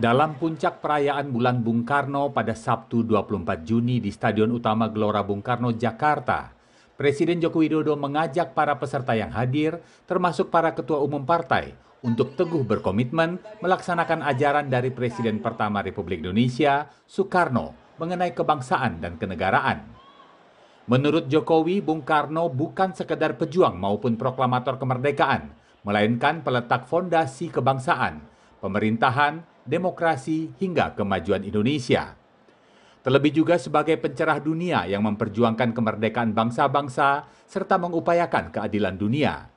Dalam puncak perayaan Bulan Bung Karno pada Sabtu 24 Juni di Stadion Utama Gelora Bung Karno, Jakarta, Presiden Joko Widodo mengajak para peserta yang hadir, termasuk para ketua umum partai, untuk teguh berkomitmen melaksanakan ajaran dari Presiden pertama Republik Indonesia, Soekarno, mengenai kebangsaan dan kenegaraan. Menurut Jokowi, Bung Karno bukan sekedar pejuang maupun proklamator kemerdekaan, melainkan peletak fondasi kebangsaan, pemerintahan, demokrasi, hingga kemajuan Indonesia. Terlebih juga sebagai pencerah dunia yang memperjuangkan kemerdekaan bangsa-bangsa serta mengupayakan keadilan dunia.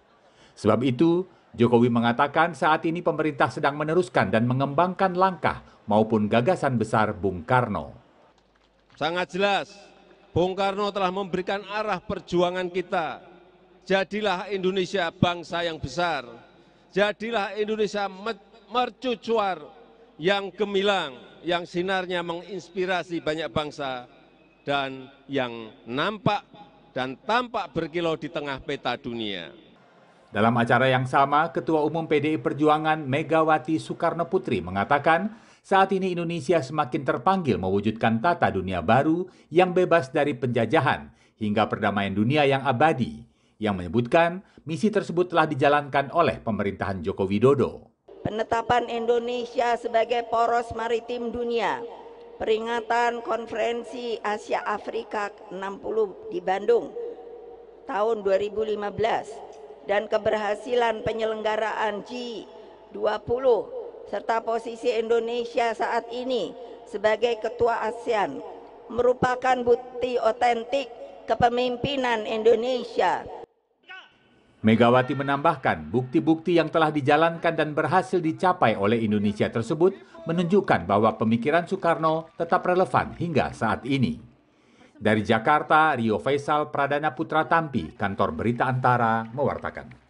Sebab itu, Jokowi mengatakan saat ini pemerintah sedang meneruskan dan mengembangkan langkah maupun gagasan besar Bung Karno. Sangat jelas, Bung Karno telah memberikan arah perjuangan kita. Jadilah Indonesia bangsa yang besar. Jadilah Indonesia mercucuar yang gemilang, yang sinarnya menginspirasi banyak bangsa, dan yang nampak dan tampak berkilau di tengah peta dunia. Dalam acara yang sama, Ketua Umum PDI Perjuangan Megawati Soekarno Putri mengatakan, saat ini Indonesia semakin terpanggil mewujudkan tata dunia baru yang bebas dari penjajahan hingga perdamaian dunia yang abadi, yang menyebutkan misi tersebut telah dijalankan oleh pemerintahan Joko Widodo penetapan Indonesia sebagai poros maritim dunia, peringatan konferensi Asia Afrika 60 di Bandung tahun 2015 dan keberhasilan penyelenggaraan G20 serta posisi Indonesia saat ini sebagai ketua ASEAN merupakan bukti otentik kepemimpinan Indonesia Megawati menambahkan, bukti-bukti yang telah dijalankan dan berhasil dicapai oleh Indonesia tersebut menunjukkan bahwa pemikiran Soekarno tetap relevan hingga saat ini. Dari Jakarta, Rio Faisal Pradana Putra Tampi, Kantor Berita Antara, mewartakan.